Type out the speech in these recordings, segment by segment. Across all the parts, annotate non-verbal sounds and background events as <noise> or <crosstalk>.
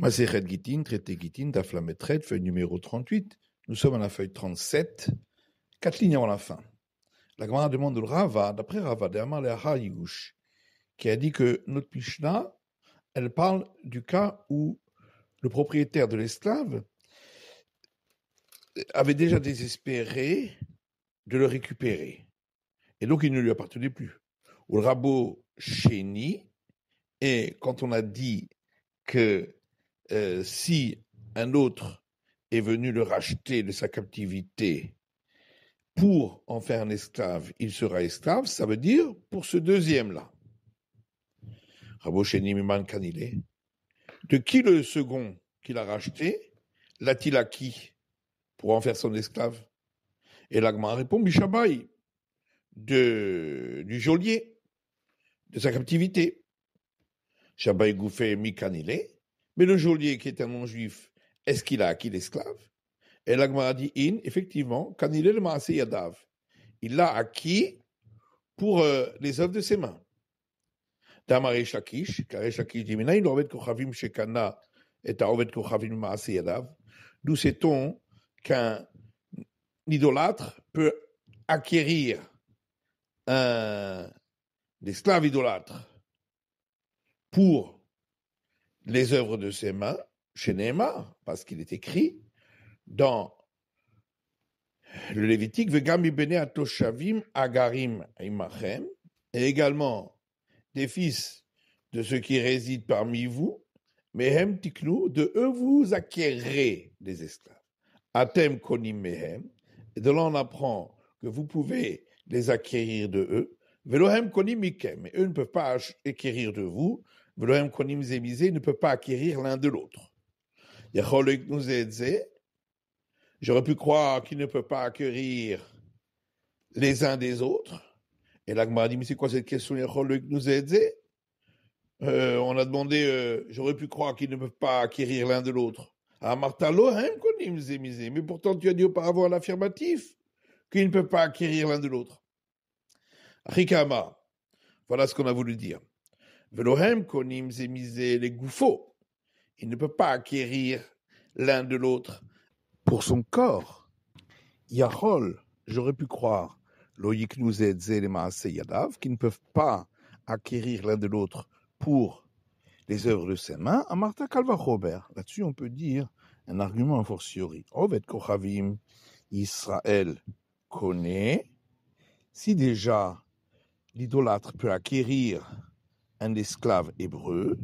Maseret Gittin, traité Gittin, traite, feuille numéro 38. Nous sommes à la feuille 37, quatre lignes avant la fin. La grande demande de Rava, d'après Rava, qui a dit que notre pishna elle parle du cas où le propriétaire de l'esclave avait déjà désespéré de le récupérer. Et donc il ne lui appartenait plus. Ou le rabot chéni, et quand on a dit que euh, si un autre est venu le racheter de sa captivité pour en faire un esclave, il sera esclave, ça veut dire pour ce deuxième-là. De qui le second qu'il a racheté l'a-t-il acquis pour en faire son esclave Et l'agman répond Bishabai, de, du geôlier, de sa captivité. Shabai Goufé Mikanile, mais le geôlier qui est un non-juif, est-ce qu'il a acquis l'esclave Et l'Agmara dit In, effectivement, quand il est le Maasé Yadav, il l'a acquis pour euh, les œuvres de ses mains. Damare Shakish, Kare Shakish dit Minaïn, Ovet Kochavim Shekana et obed Kochavim Maasé Yadav. D'où sait-on qu'un idolâtre peut acquérir un esclave idolâtre pour les œuvres de ses mains chez Neymar, parce qu'il est écrit dans le Lévitique, Agarim Imachem, et également des fils de ceux qui résident parmi vous, Mehem de eux vous acquérez des esclaves. Atem Konim Mehem, et de là on apprend que vous pouvez les acquérir de eux. Velohem Konim mais et eux ne peuvent pas acquérir de vous, ne peut pas acquérir l'un de l'autre. J'aurais pu croire qu'il ne peut pas acquérir les uns des autres. Et a dit, mais c'est quoi cette question nous aider euh, On a demandé, euh, j'aurais pu croire qu'il ne peut pas acquérir l'un de l'autre. Ah, Martalo, mais pourtant tu as dit auparavant à l'affirmatif qu'il ne peut pas acquérir l'un de l'autre. Rikama, voilà ce qu'on a voulu dire les Il ne peut pas acquérir l'un de l'autre. Pour son corps, Yahol, j'aurais pu croire, nous et Yadav, qui ne peuvent pas acquérir l'un de l'autre pour les œuvres de ses mains, à Martha Calva Robert. Là-dessus, on peut dire un argument a fortiori. Ovet Kochavim, Israël connaît. Si déjà l'idolâtre peut acquérir un esclave hébreu,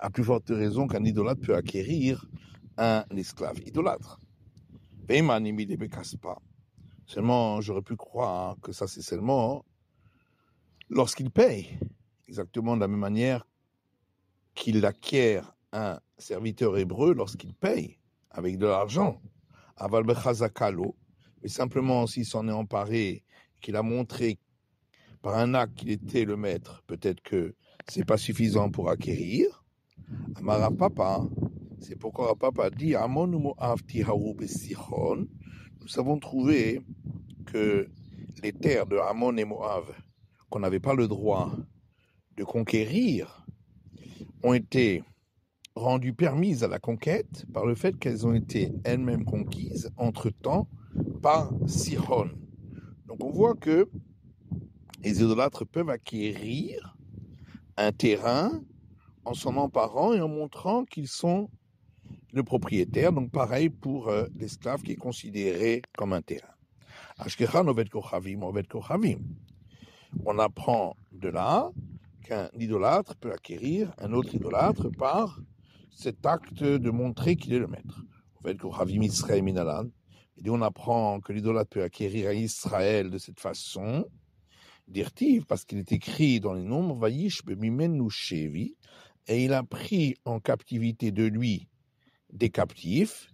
à plus forte raison qu'un idolâtre peut acquérir un esclave idolâtre. Seulement, j'aurais pu croire que ça, c'est seulement lorsqu'il paye, exactement de la même manière qu'il acquiert un serviteur hébreu lorsqu'il paye avec de l'argent. Aval mais simplement s'il s'en est emparé, qu'il a montré par un acte qu'il était le maître, peut-être que c'est pas suffisant pour acquérir. Amara papa, c'est pourquoi papa dit Nous avons trouvé que les terres de Amon et Mo'av qu'on n'avait pas le droit de conquérir, ont été rendues permises à la conquête par le fait qu'elles ont été elles-mêmes conquises entre-temps par Sihon. Donc on voit que les idolâtres peuvent acquérir un terrain en s'en emparant et en montrant qu'ils sont le propriétaire. Donc pareil pour euh, l'esclave qui est considéré comme un terrain. On apprend de là qu'un idolâtre peut acquérir un autre idolâtre par cet acte de montrer qu'il est le maître. Et on apprend que l'idolâtre peut acquérir à Israël de cette façon, parce qu'il est écrit dans les nombres, et il a pris en captivité de lui des captifs.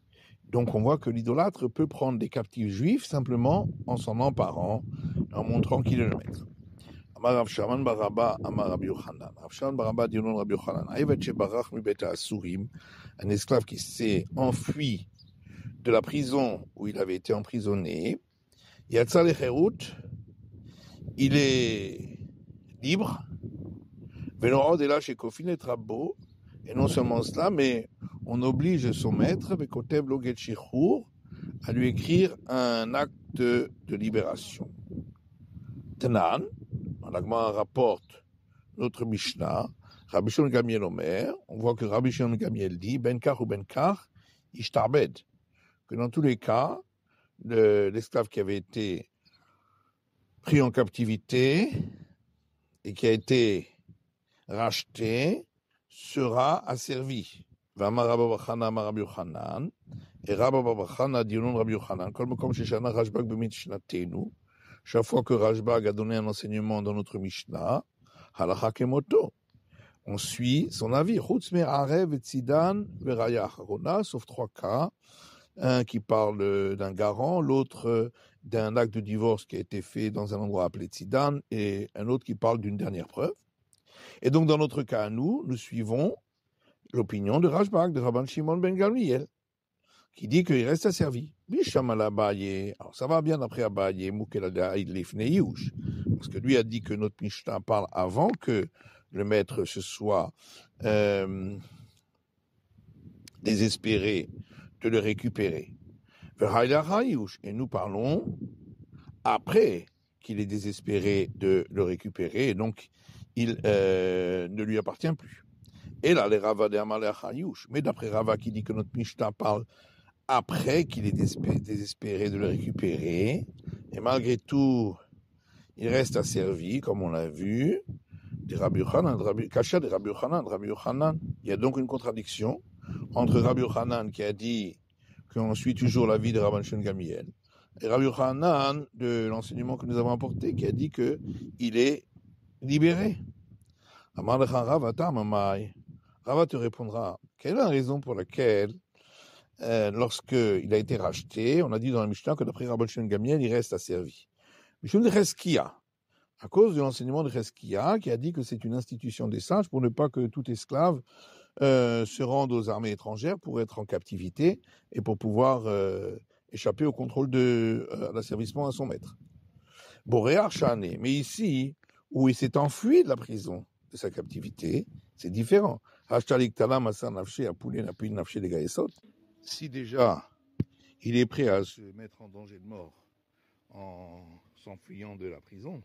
Donc on voit que l'idolâtre peut prendre des captifs juifs simplement en s'en emparant, en montrant qu'il est le maître. un esclave qui s'est enfui de la prison où il avait été emprisonné, il est libre. Vénorod est là chez Kofin et Trabbo. Et non seulement cela, mais on oblige son maître, Bekoteb Logetchichour, à lui écrire un acte de libération. Tenan, Malagma rapporte notre Mishnah, Rabbi Shimon Gamiel Omer, on voit que Rabbi Shimon Gamiel dit, Benkar ou Benkar, Ishtarbed, que dans tous les cas, l'esclave qui avait été pris en captivité et qui a été racheté sera asservi. »« Et Rabbi Abraham a dit à Rabbi Yohanan, à tout le monde qui a vécu le Rav Shabbat dans notre Mishnah, à chaque fois que le Rav a donné un enseignement dans notre Mishnah, il a fait On suit son avis. »« Au-delà de l'arrivée de Zidane et de l'arrivée de sauf trois cas, » un qui parle d'un garant, l'autre d'un acte de divorce qui a été fait dans un endroit appelé Tsidan, et un autre qui parle d'une dernière preuve. Et donc, dans notre cas nous, nous suivons l'opinion de Rajbak, de Rabban Shimon ben Gamliel, qui dit qu'il reste asservi. Alors, ça va bien après Abaye, parce que lui a dit que notre Mishnah parle avant que le maître se soit désespéré de le récupérer. Et nous parlons après qu'il est désespéré de le récupérer, et donc il euh, ne lui appartient plus. Et là, les Rava de mais d'après Rava qui dit que notre Mishnah parle après qu'il est désespéré de le récupérer, et malgré tout, il reste asservi, comme on l'a vu, des Rabbi Yochanan, des Rabbi Yochanan, Rabbi Yochanan. Il y a donc une contradiction entre Rabbi Hanan qui a dit qu'on suit toujours la vie de Rabban Shon Gamiel et Rabbi Hanan de l'enseignement que nous avons apporté qui a dit que il est libéré. Rava te répondra quelle est la raison pour laquelle euh, lorsqu'il a été racheté, on a dit dans la Mishnah que d'après Rabban Shon Gamiel, il reste asservi. Mishnah de Reskia, à cause de l'enseignement de Reskia, qui a dit que c'est une institution des sages pour ne pas que tout esclave euh, se rendent aux armées étrangères pour être en captivité et pour pouvoir euh, échapper au contrôle de euh, l'asservissement à son maître. Boréar Chané, mais ici, où il s'est enfui de la prison, de sa captivité, c'est différent. Si déjà il est prêt à se mettre en danger de mort en s'enfuyant de la prison,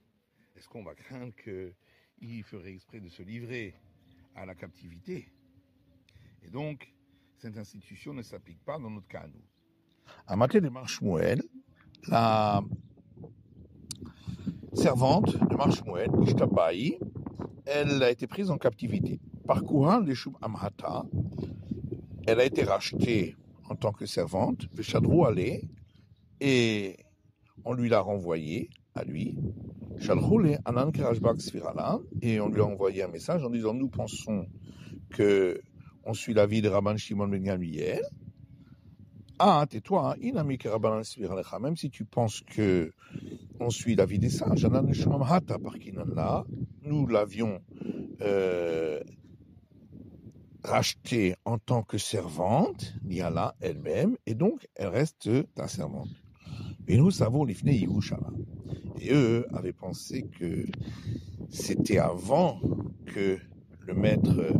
est-ce qu'on va craindre qu'il ferait exprès de se livrer à la captivité et donc, cette institution ne s'applique pas dans notre cas à nous. À maté de Marshmuel, la servante de Marshmuel, Ishtabai, elle a été prise en captivité par Kouhan de Amhata. Elle a été rachetée en tant que servante, Veshadrou allait, et on lui l'a renvoyée à lui, et on lui a envoyé un message en disant Nous pensons que on suit vie de Rabban Shimon Ben Gamliel. Ah, tais-toi, hein. même si tu penses que on suit vie des sages, nous l'avions euh, rachetée en tant que servante, Niyala elle-même, et donc elle reste ta servante. Mais nous savons l'Ifne Yerushala. Et eux avaient pensé que c'était avant que le maître euh,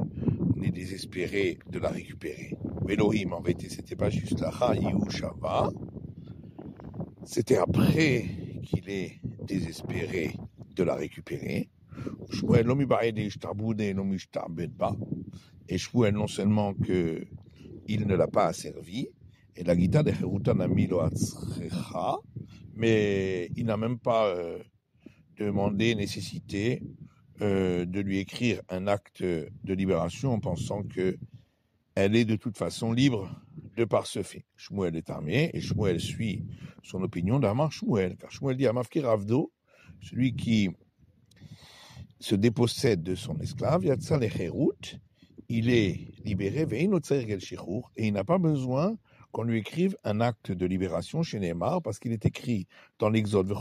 n'est désespéré de la récupérer. Elohim, en vérité, c'était pas juste la Hayou Shava. C'était après qu'il est désespéré de la récupérer. Et Shmuel, non seulement que il ne l'a pas asservi, et la guitare de Herutanami mais il n'a même pas euh, demandé nécessité euh, de lui écrire un acte de libération en pensant que elle est de toute façon libre de par ce fait. Shmuel est armé et Shmuel suit son opinion d'Amar Shmuel, car Shmuel dit Amavkir Avdo, celui qui se dépossède de son esclave, il est libéré, et il n'a pas besoin qu'on lui écrive un acte de libération chez Neymar, parce qu'il est écrit dans l'Exode,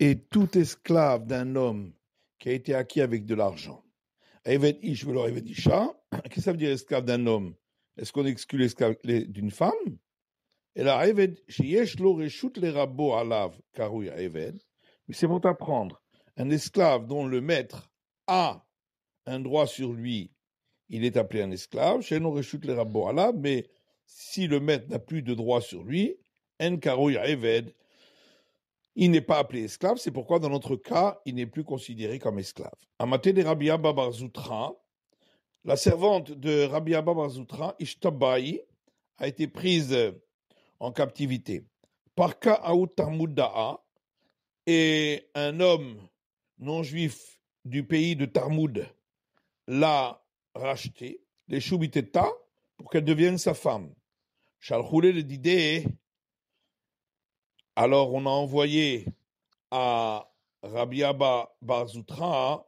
et tout esclave d'un homme qui a été acquis avec de l'argent. Evet ish velo isha. <clears throat> Qu'est-ce que ça veut dire esclave d'un homme Est-ce qu'on exclut l'esclave d'une femme Et la evet sheyesh lo reshut le alav karoui Mais c'est bon t'apprendre. Un esclave dont le maître a un droit sur lui, il est appelé un esclave. Sheno reshut le à alav. Mais si le maître n'a plus de droit sur lui, en karoui il n'est pas appelé esclave, c'est pourquoi dans notre cas, il n'est plus considéré comme esclave. Amaté de Rabbi Abba Barzoutra, la servante de Rabbi Abba Barzoutra, Ishtabai, a été prise en captivité par Ka'aout Tarmoudaa et un homme non juif du pays de Tarmoud l'a rachetée, les choubiteta, pour qu'elle devienne sa femme. Alors on a envoyé à Rabbi Abba Barzoutra,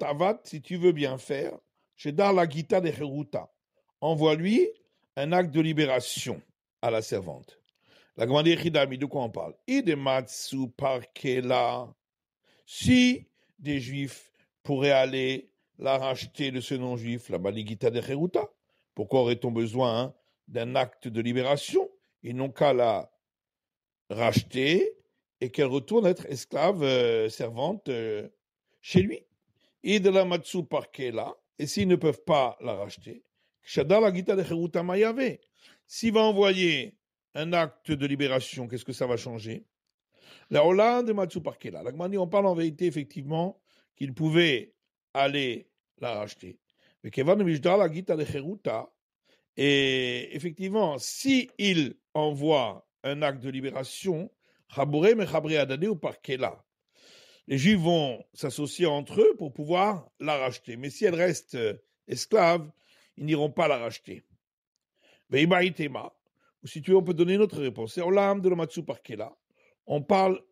Avat, si tu veux bien faire, Shedar la Gita de Heruta. Envoie-lui un acte de libération à la servante. La grande Hidami, de quoi on parle Idematsu Parkela. Si des juifs pourraient aller la racheter de ce non-juif, la baligita de Heruta, pourquoi aurait-on besoin hein, d'un acte de libération Ils n'ont qu'à la rachetée et qu'elle retourne être esclave euh, servante euh, chez lui. Et de la matsu Parkela, et s'ils ne peuvent pas la racheter, la de S'il va envoyer un acte de libération, qu'est-ce que ça va changer La Hollande de Matsu par on parle en vérité effectivement qu'il pouvait aller la racheter. Mais la Gita de Et effectivement, s'il il envoie un acte de libération, Les Juifs vont s'associer entre eux pour pouvoir la racheter. Mais si elle reste euh, esclave, ils n'iront pas la racheter. Ou si tu on peut donner notre réponse. de On parle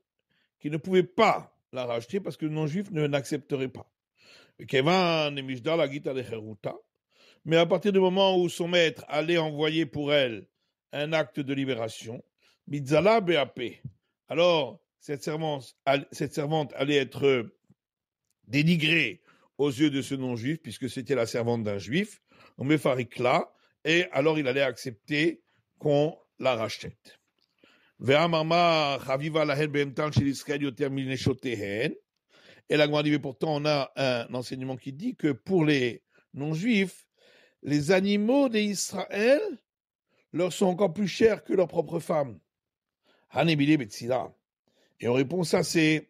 qu'ils ne pouvaient pas la racheter parce que le non-juif ne l'accepteraient pas. Mais à partir du moment où son maître allait envoyer pour elle un acte de libération, alors, cette servante, allait être euh, dénigrée aux yeux de ce non-juif, puisque c'était la servante d'un juif. On met Farikla, et alors il allait accepter qu'on la rachète. Et la pourtant, on a un enseignement qui dit que pour les non-juifs, les animaux d'Israël leur sont encore plus chers que leurs propres femmes. Et on répond ça, c'est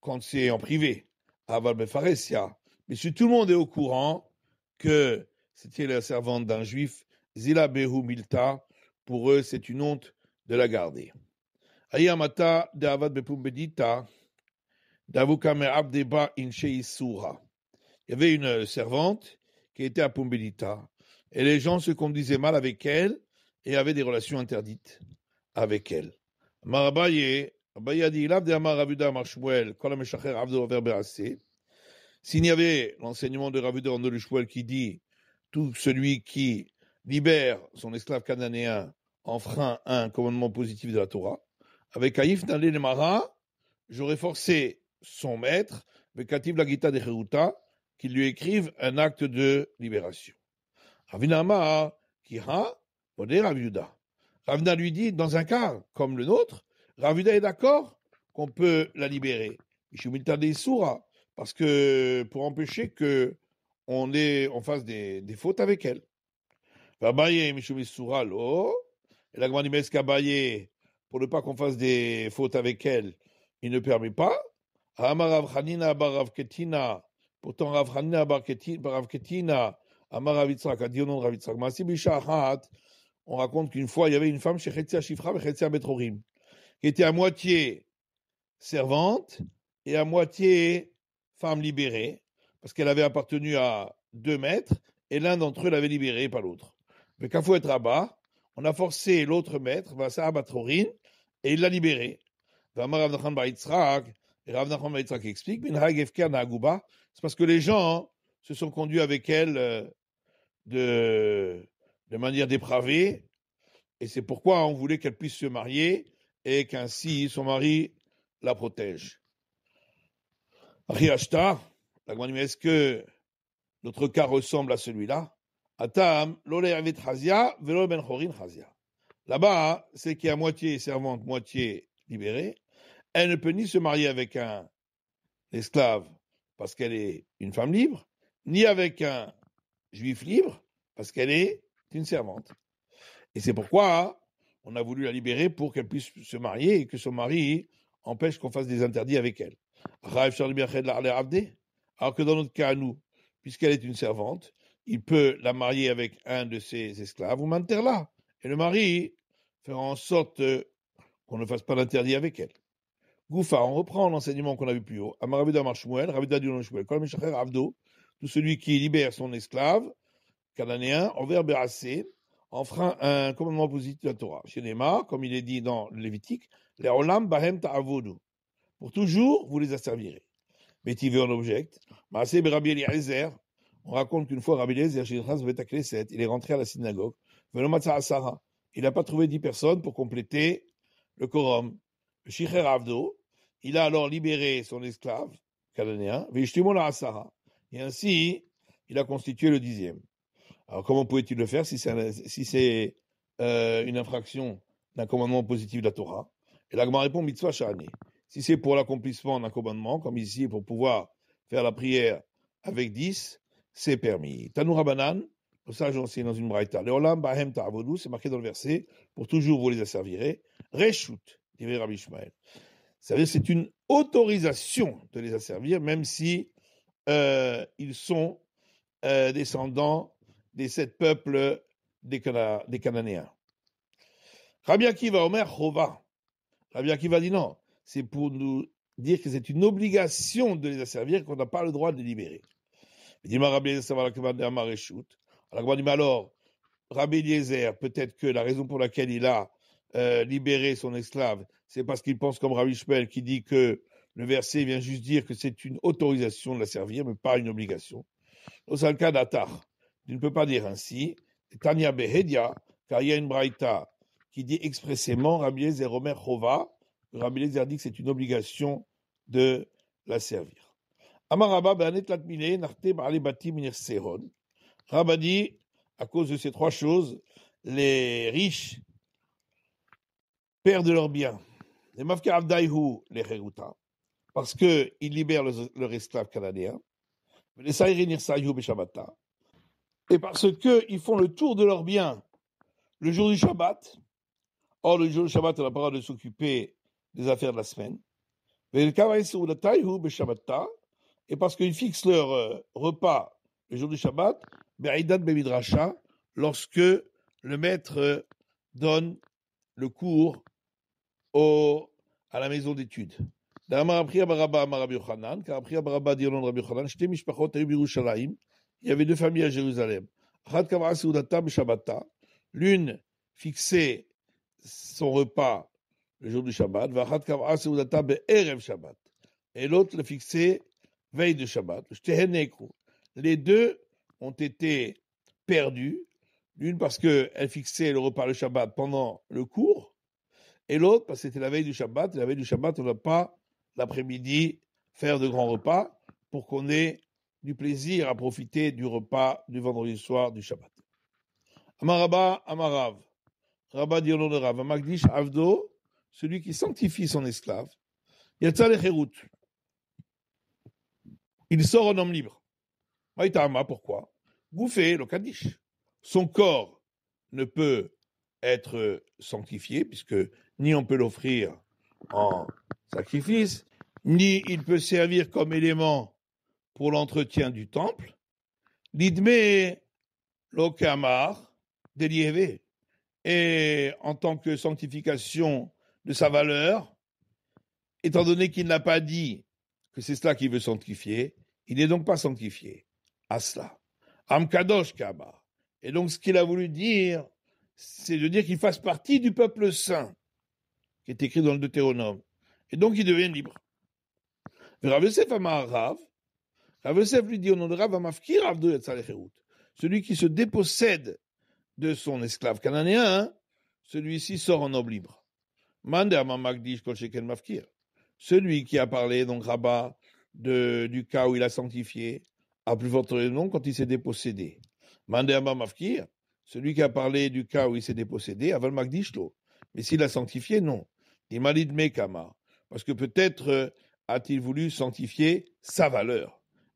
quand c'est en privé. Aval Mais si tout le monde est au courant que c'était la servante d'un juif, Zila Milta, pour eux, c'est une honte de la garder. Il y avait une servante qui était à Pumbedita, et les gens se conduisaient mal avec elle et avaient des relations interdites avec elle. S'il n'y avait l'enseignement de Ravuda en qui dit tout celui qui libère son esclave cananéen enfreint un commandement positif de la Torah, avec Aïf Nalé Mara, j'aurais forcé son maître, Bekativ Lagita de Heruta, qu'il lui écrive un acte de libération. Ravinama Kiha, Ravina lui dit, dans un cas comme le nôtre, Ravina est d'accord qu'on peut la libérer. des Soura, parce que pour empêcher que on, ait, on fasse des, des, fautes avec elle. Babaye, Soura, lo. Et la grande Kabaye, pour ne pas qu'on fasse des fautes avec elle, il ne permet pas. Amar Avchanina Baravketina pourtant Avchanina baravketina, Amar Ravitzrak, Adionon dit au on raconte qu'une fois, il y avait une femme chez Chetia Shifra et Chetia Betrorim, qui était à moitié servante et à moitié femme libérée, parce qu'elle avait appartenu à deux maîtres, et l'un d'entre eux l'avait libérée, pas l'autre. Mais être à bas on a forcé l'autre maître, et il l'a libérée. Et Rav Nachman explique, c'est parce que les gens se sont conduits avec elle euh, de, de manière dépravée, et c'est pourquoi on voulait qu'elle puisse se marier et qu'ainsi son mari la protège. Riachta, la est-ce que notre cas ressemble à celui-là Atam, velo ben Là-bas, c'est qu'il y a moitié servante, moitié libérée, elle ne peut ni se marier avec un esclave parce qu'elle est une femme libre, ni avec un juif libre parce qu'elle est c'est une servante. Et c'est pourquoi on a voulu la libérer pour qu'elle puisse se marier et que son mari empêche qu'on fasse des interdits avec elle. Alors que dans notre cas, nous, puisqu'elle est une servante, il peut la marier avec un de ses esclaves ou là. Et le mari fera en sorte euh, qu'on ne fasse pas l'interdit avec elle. Goufa, on reprend l'enseignement qu'on a vu plus haut. tout celui qui libère son esclave cananéen envers en enfreint un commandement positif de la Torah. Chez comme il est dit dans le Lévitique, les olam bahem ta'avodu. Pour toujours, vous les asservirez. Bétivé en objecte. Maasé ben Rabbi Eliezer. On raconte qu'une fois Rabbi Eliezer, il est rentré à la synagogue. Il n'a pas trouvé dix personnes pour compléter le quorum. Avdo, il a alors libéré son esclave, cananéen, Et ainsi, il a constitué le dixième. Alors comment pouvait-il le faire si c'est si euh, une infraction d'un commandement positif de la Torah Et l'Agma répond mitzvah shahani. Si c'est pour l'accomplissement d'un commandement, comme ici, pour pouvoir faire la prière avec 10, c'est permis. Tanoura banan, ça j'ai dans une braïta. Le olam bahem ta'avodou, c'est marqué dans le verset, pour toujours vous les asservirez. Reshut, dit Rabbi Ishmael. C'est-à-dire c'est une autorisation de les asservir, même si euh, ils sont euh, descendants des sept peuples des, Cananéens. Rabbi Akiva, Omer, Chova. Rabbi Akiva dit non, c'est pour nous dire que c'est une obligation de les asservir qu'on n'a pas le droit de les libérer. Il dit, Rabbi Alors, dit, alors, Rabbi Eliezer, peut-être que la raison pour laquelle il a euh, libéré son esclave, c'est parce qu'il pense comme Rabbi Shmuel qui dit que le verset vient juste dire que c'est une autorisation de la servir, mais pas une obligation. cas datar. Tu ne peux pas dire ainsi. Tania Behedia, car il y a une braïta qui dit expressément Rabbi Zeromer Omer Chova. Rabbi dit que c'est une obligation de la servir. Amaraba Be'anet Latmile, Narte Ba'alebati Minir Seron. Rabba dit, à cause de ces trois choses, les riches perdent leurs biens. Les mafka abdaïhu les heruta, parce qu'ils libèrent leurs esclaves canadiens. Les saïrinir Nirsayou beshabata, et parce qu'ils font le tour de leurs biens le jour du Shabbat. Or, le jour du Shabbat, on n'a pas de s'occuper des affaires de la semaine. Et parce qu'ils fixent leur euh, repas le jour du Shabbat, lorsque le maître euh, donne le cours au, à la maison d'études. D'Amar Abriya Baraba Amar Rabbi Yochanan, car Abriya Baraba dit au nom de Rabbi Yochanan, « J'étais mishpachot ayu birushalayim » il y avait deux familles à Jérusalem. L'une fixait son repas le jour du Shabbat, et l'autre le fixait veille du Shabbat. Les deux ont été perdus, l'une parce qu'elle fixait le repas le Shabbat pendant le cours, et l'autre parce que c'était la veille du Shabbat, la veille du Shabbat, on n'a pas l'après-midi faire de grands repas pour qu'on ait du plaisir à profiter du repas du vendredi soir du Shabbat. Amaraba, Amarav. Rabba dit de Rav. Magdish Avdo, celui qui sanctifie son esclave. le Il sort en homme libre. Maïtama, pourquoi Gouffé le Kaddish. Son corps ne peut être sanctifié, puisque ni on peut l'offrir en sacrifice, ni il peut servir comme élément pour l'entretien du temple, l'idmé lokamar délievé. Et en tant que sanctification de sa valeur, étant donné qu'il n'a pas dit que c'est cela qu'il veut sanctifier, il n'est donc pas sanctifié à cela. Amkadosh Kaba. Et donc ce qu'il a voulu dire, c'est de dire qu'il fasse partie du peuple saint, qui est écrit dans le Deutéronome. Et donc il devient libre. Rav Yosef Rav lui dit au nom de Celui qui se dépossède de son esclave cananéen, hein, celui-ci sort en homme libre. Mafkir. Celui qui a parlé, donc Rabat, du cas où il a sanctifié, a plus votre nom quand il s'est dépossédé. Celui qui a parlé du cas où il s'est dépossédé, Aval Magdishlo. Mais s'il a sanctifié, non. Il Parce que peut-être euh, a-t-il voulu sanctifier sa valeur.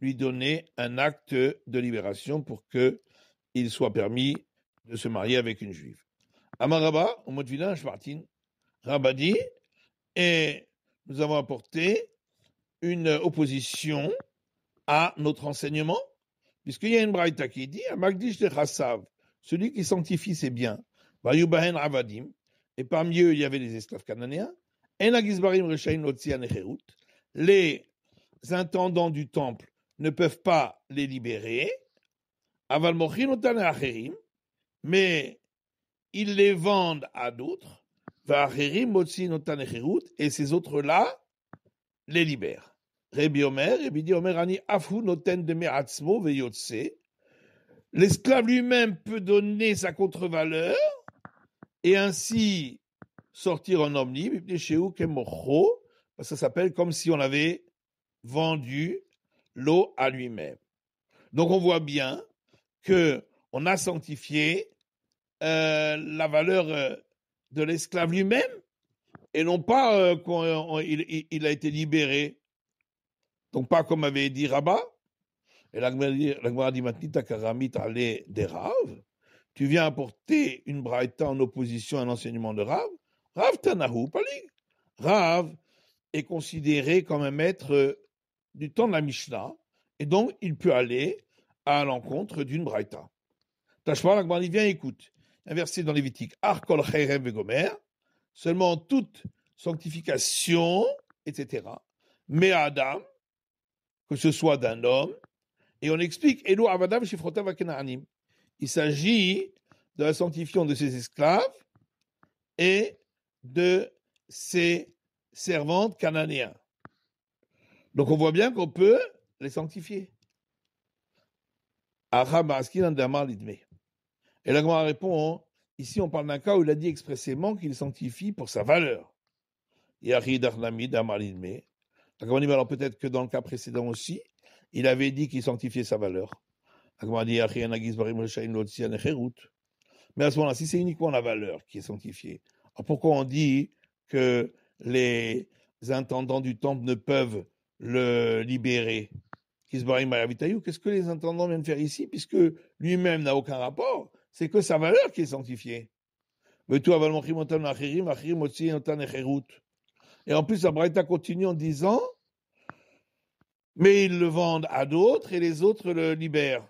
lui donner un acte de libération pour que il soit permis de se marier avec une juive. Amaraba, au mot de village, Martin, Rabadi, et nous avons apporté une opposition à notre enseignement, puisqu'il y a une braïta qui dit, Magdish de celui qui sanctifie ses biens, et parmi eux, il y avait les esclaves cananéens, les intendants du temple ne peuvent pas les libérer, mais ils les vendent à d'autres, et ces autres-là les libèrent. L'esclave lui-même peut donner sa contre-valeur et ainsi sortir en omni, parce ça s'appelle comme si on avait vendu l'eau à lui-même. Donc on voit bien que on a sanctifié euh, la valeur euh, de l'esclave lui-même et non pas euh, quand il a été libéré. Donc pas comme avait dit Rabat. Et la dit Matnita Karamit allait des raves. Tu viens apporter une braïta en opposition à l'enseignement de Rav. Rav Tanahu Rav est considéré comme un maître du temps de la Mishnah, et donc il peut aller à l'encontre d'une Braïta. Tachman, la il vient écoute. Un verset dans Lévitique. Arkol et Vegomer. Seulement toute sanctification, etc. Mais Adam, que ce soit d'un homme, et on explique Elo Il s'agit de la sanctification de ses esclaves et de ses servantes cananéens. Donc on voit bien qu'on peut les sanctifier. Et la Gemara répond, hein, ici on parle d'un cas où il a dit expressément qu'il sanctifie pour sa valeur. La dit, alors peut-être que dans le cas précédent aussi, il avait dit qu'il sanctifiait sa valeur. Mais à ce moment-là, si c'est uniquement la valeur qui est sanctifiée, alors pourquoi on dit que les intendants du temple ne peuvent le libérer qu'est-ce que les intendants viennent faire ici, puisque lui-même n'a aucun rapport C'est que sa valeur qui est sanctifiée. Et en plus, la continue en disant Mais ils le vendent à d'autres et les autres le libèrent.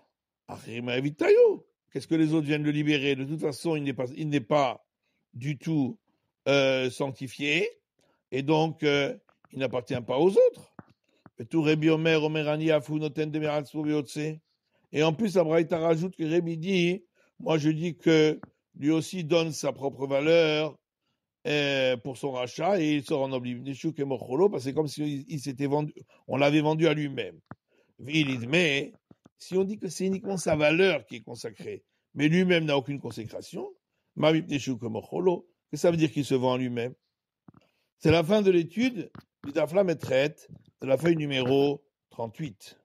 Qu'est-ce que les autres viennent le libérer De toute façon, il n'est pas, il n'est pas du tout euh, sanctifié et donc euh, il n'appartient pas aux autres. Et en plus, Abraïta rajoute que Rémi dit, moi je dis que lui aussi donne sa propre valeur euh, pour son rachat et il sort en oblivion. parce que c'est comme si il s'était vendu, on l'avait vendu à lui-même. Mais si on dit que c'est uniquement sa valeur qui est consacrée, mais lui-même n'a aucune consécration, que ça veut dire qu'il se vend à lui-même. C'est la fin de l'étude du Daflam et traite la feuille numéro 38.